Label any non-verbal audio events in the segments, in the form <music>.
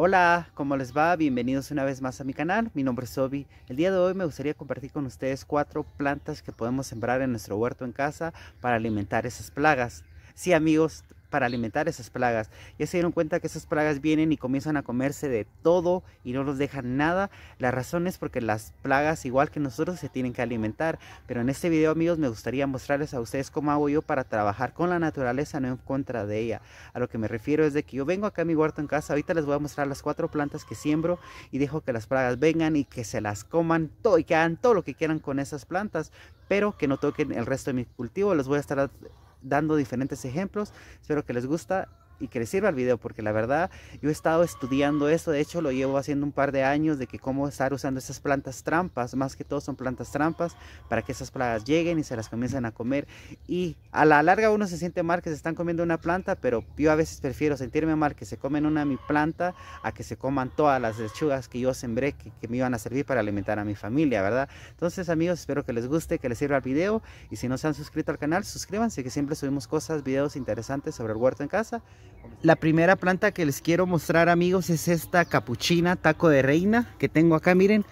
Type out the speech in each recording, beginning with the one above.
Hola, ¿cómo les va? Bienvenidos una vez más a mi canal. Mi nombre es Obi. El día de hoy me gustaría compartir con ustedes cuatro plantas que podemos sembrar en nuestro huerto en casa para alimentar esas plagas. Sí, amigos, para alimentar esas plagas. Ya se dieron cuenta que esas plagas vienen y comienzan a comerse de todo y no nos dejan nada. La razón es porque las plagas, igual que nosotros, se tienen que alimentar. Pero en este video, amigos, me gustaría mostrarles a ustedes cómo hago yo para trabajar con la naturaleza, no en contra de ella. A lo que me refiero es de que yo vengo acá a mi huerto en casa, ahorita les voy a mostrar las cuatro plantas que siembro y dejo que las plagas vengan y que se las coman todo y que hagan todo lo que quieran con esas plantas, pero que no toquen el resto de mi cultivo. Les voy a estar dando diferentes ejemplos. Espero que les gusta y que les sirva el video, porque la verdad yo he estado estudiando esto, de hecho lo llevo haciendo un par de años de que cómo estar usando esas plantas trampas, más que todo son plantas trampas, para que esas plagas lleguen y se las comiencen a comer. Y a la larga uno se siente mal que se están comiendo una planta, pero yo a veces prefiero sentirme mal que se comen una mi planta a que se coman todas las lechugas que yo sembré que, que me iban a servir para alimentar a mi familia, ¿verdad? Entonces amigos, espero que les guste, que les sirva el video y si no se han suscrito al canal, suscríbanse que siempre subimos cosas, videos interesantes sobre el huerto en casa. La primera planta que les quiero mostrar amigos es esta capuchina taco de reina que tengo acá, miren.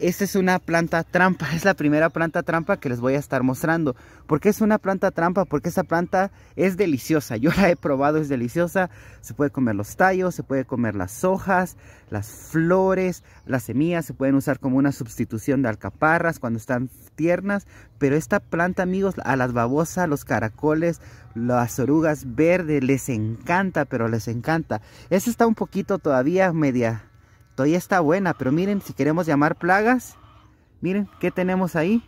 Esta es una planta trampa, <laughs> es la primera planta trampa que les voy a estar mostrando. ¿Por qué es una planta trampa? Porque esta planta es deliciosa, <laughs> yo la he probado, es deliciosa. Se puede comer los tallos, se puede comer las hojas, las flores, las semillas, se pueden usar como una sustitución de alcaparras cuando están tiernas. Pero esta planta, amigos, a las babosas, los caracoles, las orugas verdes, les encanta, pero les encanta. Esta está un poquito todavía media Todavía está buena, pero miren, si queremos llamar plagas, miren, ¿qué tenemos ahí?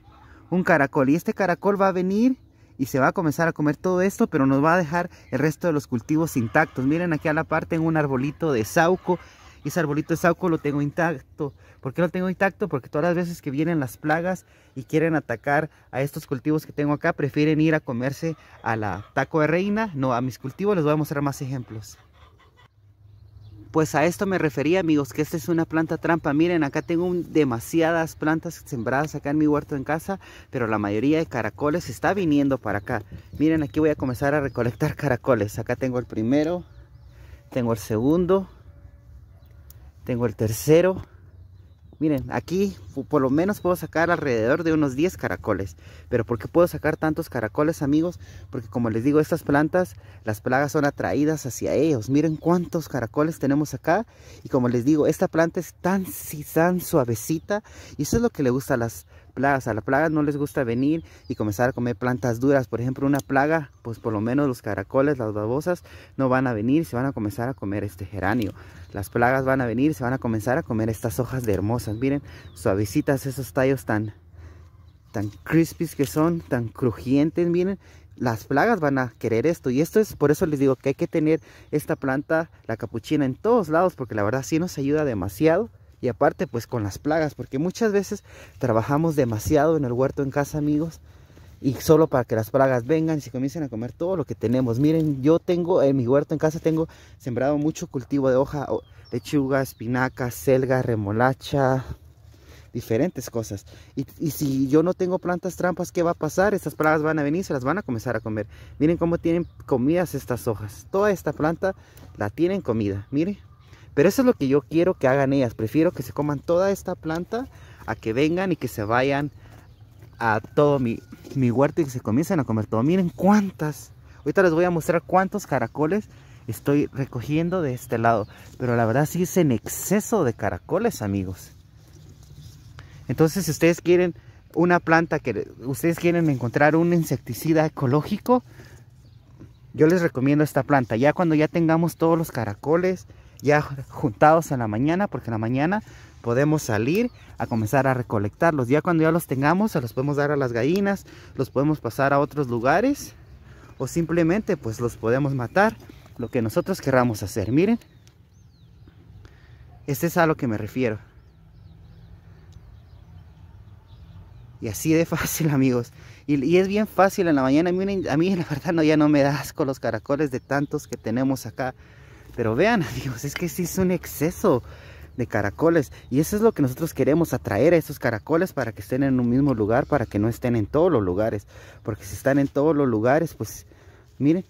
Un caracol. Y este caracol va a venir y se va a comenzar a comer todo esto, pero nos va a dejar el resto de los cultivos intactos. Miren aquí a la parte en un arbolito de sauco. Y ese arbolito de sauco lo tengo intacto. ¿Por qué lo tengo intacto? Porque todas las veces que vienen las plagas y quieren atacar a estos cultivos que tengo acá, prefieren ir a comerse a la taco de reina. No, a mis cultivos les voy a mostrar más ejemplos. Pues a esto me refería amigos, que esta es una planta trampa. Miren, acá tengo demasiadas plantas sembradas acá en mi huerto en casa, pero la mayoría de caracoles está viniendo para acá. Miren, aquí voy a comenzar a recolectar <laughs> caracoles. Acá tengo el primero, tengo el segundo, tengo el tercero. Miren, aquí por lo menos puedo sacar alrededor de unos 10 caracoles. Pero ¿por qué puedo sacar tantos caracoles, amigos? Porque como les digo, estas plantas, las plagas son atraídas hacia ellos. Miren cuántos caracoles tenemos acá. Y como les digo, esta planta es tan, tan suavecita. Y eso es lo que le gusta a las plagas. A las plagas no les gusta venir y comenzar a comer plantas duras. Por ejemplo, una plaga, pues por lo menos los caracoles, las babosas, no van a venir, se van a comenzar a comer este geranio. Las plagas van a venir, se van a comenzar a comer estas hojas de hermosas. Miren, suavecitas esos tallos tan, tan crispies que son, tan crujientes, miren las plagas van a querer esto y esto es por eso les digo que hay que tener esta planta la capuchina en todos lados porque la verdad sí nos ayuda demasiado y aparte pues con las plagas, porque muchas veces trabajamos demasiado en el huerto en casa amigos y solo para que las plagas vengan y se comiencen a comer todo lo que tenemos. Miren, yo tengo en mi huerto en casa tengo sembrado mucho cultivo de hoja, lechuga, espinaca, selga, remolacha, diferentes cosas. Y, si yo no tengo plantas trampas, ¿qué va a pasar? Estas plagas van a venir, se las van a comenzar a comer. Miren cómo tienen comidas estas hojas. Toda esta planta la tienen comida. Miren. Pero eso es lo que yo quiero que hagan ellas. Prefiero que se coman toda esta planta a que vengan y que se vayan a todo mi, huerto y que se comiencen a comer todo. Miren cuántas. Ahorita les voy a mostrar cuántos caracoles estoy recogiendo de este lado. Pero la verdad sí es en exceso de caracoles, amigos. Entonces, si ustedes quieren una planta que ustedes quieren encontrar un insecticida ecológico, yo les recomiendo esta planta. Ya cuando ya tengamos todos los caracoles, ya juntados en la mañana, porque en la mañana podemos salir a comenzar a recolectarlos. Ya cuando ya los tengamos, se los podemos dar a las gallinas, los podemos pasar a otros lugares o simplemente pues los podemos matar, lo que nosotros querramos hacer. Miren, este es a lo que me refiero. Y así de <laughs> fácil, amigos. Y, es bien fácil en la mañana. A mí, la verdad no, ya no me da con los caracoles de tantos que tenemos acá. Pero vean, <laughs> amigos, es que sí es un exceso de caracoles. Y eso es lo que nosotros queremos atraer a esos caracoles para que estén en un mismo lugar, para que no estén en todos los lugares. Porque si están en todos los lugares, pues miren,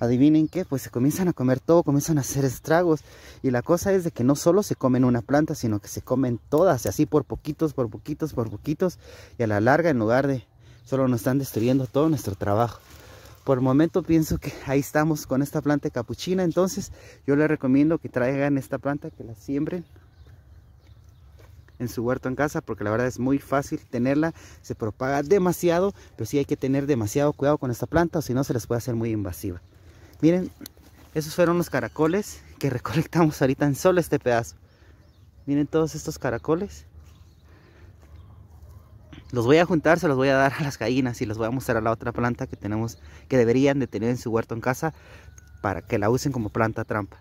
adivinen qué, pues se comienzan a comer todo, comienzan a hacer estragos. Y la cosa es de que no solo se comen una planta, sino que se comen todas, y así por poquitos, por poquitos, por poquitos. Y a la larga, en lugar de solo nos están destruyendo todo nuestro trabajo por momento pienso que ahí estamos con esta planta capuchina. Entonces yo les recomiendo que traigan esta planta, que la siembren en su huerto en casa porque la verdad es muy fácil tenerla, se propaga demasiado, pero sí hay que tener demasiado cuidado con esta planta o si no se les puede hacer muy invasiva. Miren, esos fueron los caracoles que <laughs> recolectamos ahorita en solo este pedazo. Miren todos estos caracoles. Los voy a juntar, se los voy a dar a las gallinas y los voy a mostrar a la otra planta que tenemos, que deberían de tener en su huerto en casa para que la usen como planta trampa.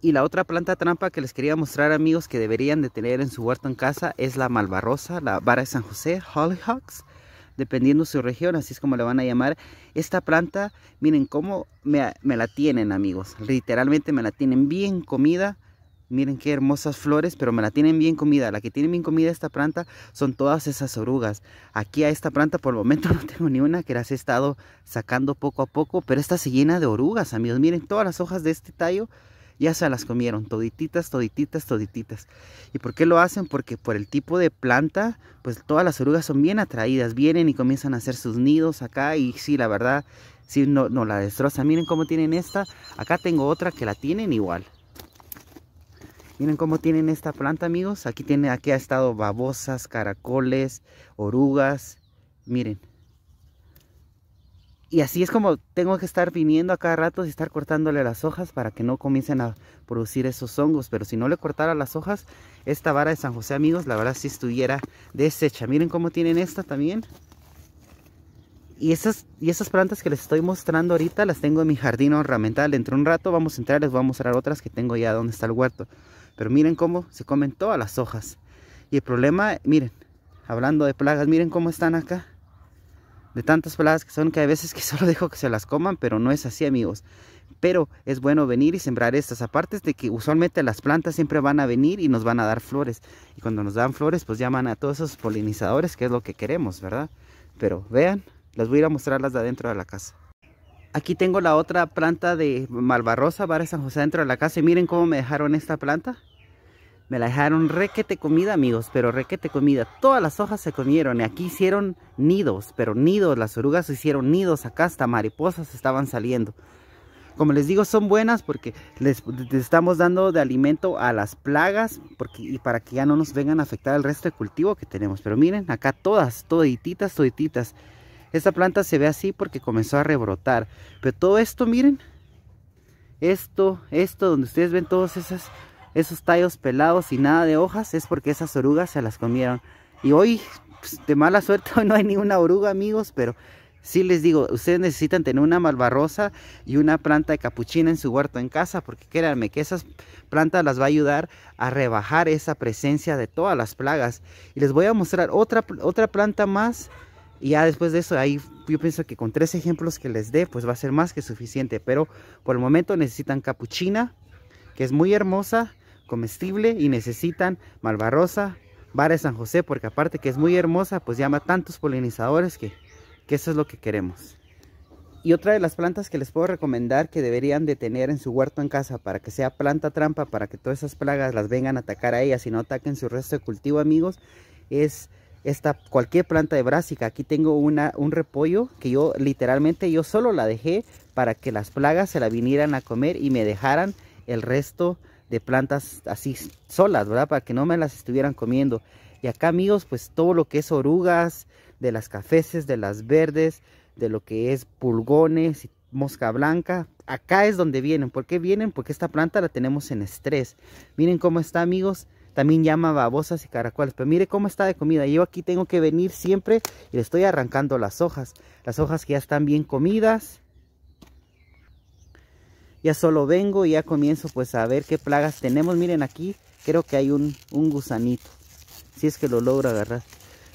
Y la otra planta trampa que les quería mostrar amigos que deberían de tener en su huerto en casa es la malvarrosa, la vara de San José, Hollyhocks, dependiendo su región, así es como le van a llamar. Esta planta, miren cómo me la tienen amigos, literalmente me la tienen bien comida Miren qué hermosas flores, pero me la tienen bien comida. La que tiene bien comida esta planta son todas esas orugas. Aquí a esta planta por el momento <laughs> no tengo ni una que las he estado sacando poco a poco. Pero esta se llena de orugas, amigos. Miren todas las hojas de este tallo ya se las comieron, todititas, todititas, todititas. ¿Y por qué lo hacen? Porque por el tipo de planta, pues todas las orugas son bien atraídas, vienen y comienzan a hacer sus nidos acá y sí, la verdad, si no, no la destroza, Miren cómo tienen esta, acá tengo otra que la tienen igual. Miren cómo tienen esta planta, amigos. Aquí tiene, aquí ha estado babosas, caracoles, orugas. Miren. Y así es como tengo que estar viniendo a cada rato y estar cortándole las hojas para que no comiencen a producir esos hongos. Pero si no le cortara las hojas, esta vara de San José, amigos, la verdad si sí estuviera deshecha. Miren cómo tienen esta también. Y esas, y esas plantas que les estoy mostrando ahorita las tengo en mi jardín ornamental. Dentro un rato vamos a entrar, les voy a mostrar otras que tengo ya donde está el huerto. Pero miren cómo se comen todas las hojas. Y el problema, miren, hablando de plagas, miren cómo están acá. De tantas plagas que son que a veces que <laughs> solo dejo que se las coman, pero no es así amigos. Pero es bueno venir y sembrar estas. Aparte de que usualmente las plantas siempre van a venir y nos van a dar flores. Y cuando nos dan flores, pues llaman a todos esos polinizadores, que es lo que queremos, ¿verdad? Pero vean, les voy a ir a mostrarlas de adentro de la casa. Aquí tengo la otra planta de Malvarrosa, Vara San José, dentro de la casa. Y miren cómo me dejaron esta planta. Me la dejaron requete comida, amigos, pero requete comida. Todas las hojas se comieron y aquí hicieron nidos, pero nidos, las orugas hicieron nidos, acá hasta mariposas estaban saliendo. Como les digo, son buenas porque les, estamos dando de alimento a las plagas porque, y para que ya no nos vengan a afectar el resto de cultivo que tenemos. Pero miren, acá todas, todititas, todititas. Esta planta se ve así porque comenzó a rebrotar. Pero todo esto, miren, esto, esto, donde ustedes ven todas esas esos tallos pelados y nada de hojas es porque esas orugas se las comieron. Y hoy, pues, de mala <laughs> suerte, no hay ni una oruga, amigos, pero sí les digo, ustedes necesitan tener una malvarrosa y una planta de capuchina en su huerto en casa, porque créanme que esas plantas las va a ayudar a rebajar esa presencia de todas las plagas. Y les voy a mostrar otra, otra planta más. Y ya después de eso, ahí yo pienso que con tres ejemplos que les dé, pues va a ser más que suficiente. Pero por el momento necesitan capuchina, que es muy hermosa, comestible y necesitan malvarrosa, vara San José, porque aparte que es muy hermosa, pues llama tantos polinizadores que, eso es lo que queremos. Y otra de las plantas que les puedo recomendar que deberían de tener en su huerto en casa para que sea planta trampa, para que todas esas plagas las vengan a atacar a ellas y no ataquen su resto de cultivo, amigos, es esta cualquier planta de brásica. Aquí tengo una, un repollo que yo literalmente yo solo la dejé para que las plagas se la vinieran a comer y me dejaran el resto de plantas así solas, ¿verdad? Para que no me las estuvieran comiendo. Y acá, amigos, pues todo lo que es orugas, de las cafeces, de las verdes, de lo que es pulgones, mosca blanca. Acá es donde vienen. ¿Por qué vienen? Porque esta planta la tenemos en estrés. Miren cómo está, amigos. También llama babosas y caracoles. Pero mire cómo está de comida. Yo aquí tengo que venir siempre y le estoy arrancando las hojas. Las hojas que ya están bien comidas ya solo vengo y ya comienzo pues a ver qué plagas tenemos. Miren aquí, creo que hay un, un gusanito, si es que lo logro agarrar.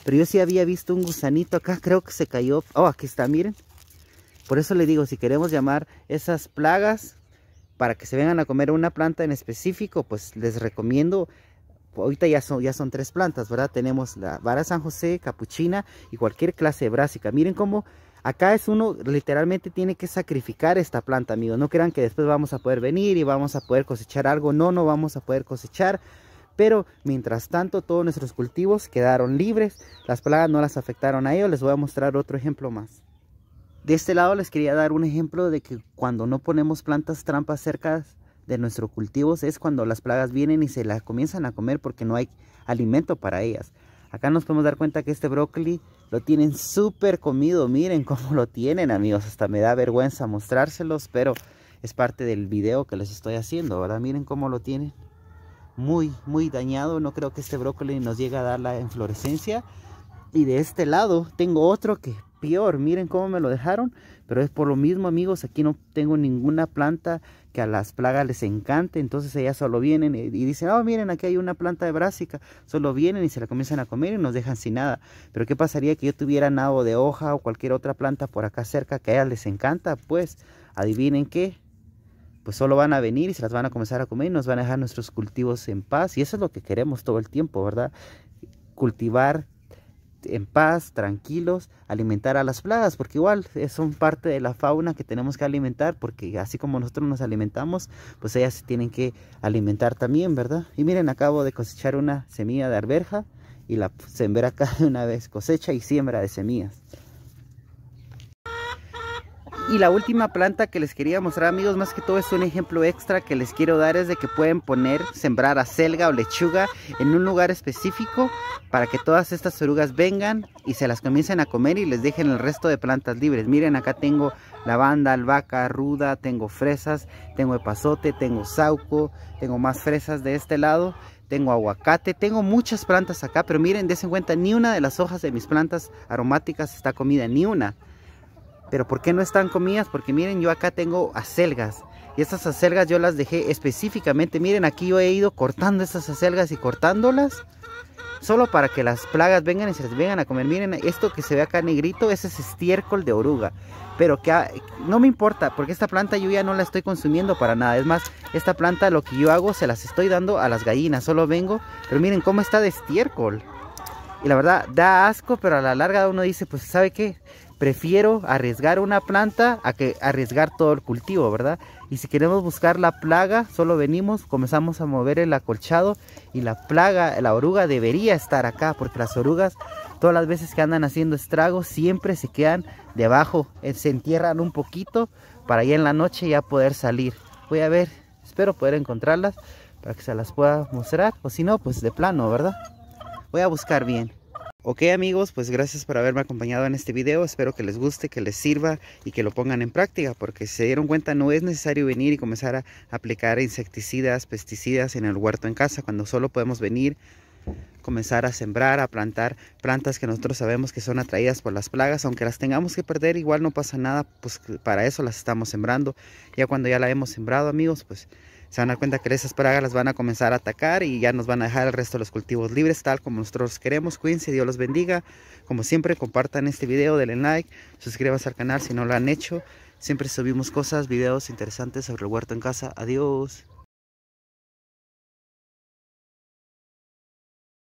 Pero yo sí había visto un gusanito acá, creo que se cayó. Oh, aquí está, miren. Por eso le digo, si queremos llamar esas plagas para que se vengan a comer una planta en específico, pues les recomiendo ahorita ya son, ya son tres plantas, ¿verdad? Tenemos la vara San José, capuchina y cualquier clase de brásica. Miren cómo Acá es uno literalmente tiene que sacrificar esta planta, amigos. No crean que después vamos a poder venir y vamos a poder cosechar algo. No, no vamos a poder cosechar. Pero mientras tanto todos nuestros cultivos quedaron libres. Las plagas no las afectaron a ellos. Les voy a mostrar otro ejemplo más. De este lado les quería dar un ejemplo de que cuando no ponemos plantas trampas cerca de nuestros cultivos es cuando las plagas vienen y se las comienzan a comer porque no hay alimento para ellas. Acá nos podemos dar cuenta que este brócoli lo tienen súper comido. Miren cómo lo tienen, amigos. Hasta me da vergüenza mostrárselos, pero es parte del video que les estoy haciendo, ¿verdad? Miren cómo lo tienen. Muy, muy dañado. No creo que este brócoli nos llegue a dar la inflorescencia. Y de este lado tengo otro que peor. Miren cómo me lo dejaron. Pero es por lo mismo, amigos. Aquí no tengo ninguna planta que a las plagas les encante. Entonces ellas solo vienen y dicen, oh, miren, aquí hay una planta de brásica. Solo vienen y se la comienzan a comer y nos dejan sin nada. Pero ¿qué pasaría que yo tuviera nada de hoja o cualquier otra planta por acá cerca que a ellas les encanta? Pues, adivinen qué pues solo van a venir y se las van a comenzar a comer y nos van a dejar nuestros cultivos en paz. Y eso es lo que queremos todo el tiempo, ¿verdad? Cultivar en paz, tranquilos, alimentar a las plagas, porque igual eh, son parte de la fauna que tenemos que alimentar, porque así como nosotros nos alimentamos, pues ellas se tienen que alimentar también, ¿verdad? Y miren, acabo de cosechar una semilla de alberja y la sembré acá <laughs> de una vez, cosecha y siembra de semillas. Y la última planta que les quería mostrar amigos, más que todo es un ejemplo extra que les quiero dar es de que pueden poner, sembrar acelga o lechuga en un lugar específico para que todas estas orugas vengan y se las comiencen a comer y les dejen el resto de plantas libres. Miren acá tengo lavanda, albahaca, ruda, tengo fresas, tengo epazote, tengo sauco, tengo más fresas de este lado tengo aguacate, tengo muchas plantas acá, pero miren, des cuenta, ni una de las hojas de mis plantas aromáticas está comida, ni una. Pero ¿por qué no están comidas? Porque miren, yo acá tengo acelgas. Y estas acelgas yo las dejé específicamente. Miren, aquí yo he ido cortando estas acelgas y cortándolas. Solo para que las plagas vengan y se las vengan a comer. Miren, esto que se ve acá negrito, ese es estiércol de oruga. Pero que ah, no me importa, porque esta planta yo ya no la estoy consumiendo para nada. Es más, esta planta lo que yo hago se las estoy dando a las gallinas. Solo vengo, pero miren cómo está de estiércol. Y la verdad, da asco, pero a la larga uno dice, pues, ¿sabe qué? prefiero arriesgar una planta a que arriesgar todo el cultivo, ¿verdad? Y si queremos buscar la plaga, solo venimos, comenzamos a mover el acolchado y la plaga, la oruga debería estar acá, porque las orugas todas las veces que andan haciendo estragos siempre se quedan debajo, eh, se entierran un poquito para ya en la noche ya poder salir. Voy a ver, espero poder encontrarlas para que se las pueda mostrar, o si no, pues de plano, ¿verdad? Voy a buscar bien. Ok amigos, pues gracias por haberme acompañado en este video, espero que les guste, que les sirva y que lo pongan en práctica, porque si se dieron cuenta no es necesario venir y comenzar a aplicar insecticidas, pesticidas en el huerto en casa, cuando solo podemos venir, comenzar a sembrar, a plantar plantas que nosotros sabemos que son atraídas por las plagas, aunque las tengamos que perder igual no pasa nada, pues para eso las estamos sembrando, ya cuando ya la hemos sembrado amigos, pues se van a dar cuenta que esas pragas las van a comenzar a atacar y ya nos van a dejar el resto de los cultivos libres tal como nosotros queremos. Cuídense, Dios los bendiga. Como siempre, compartan este video, denle like, suscríbanse al canal si no lo han hecho. Siempre subimos cosas, videos interesantes sobre el huerto en casa. Adiós.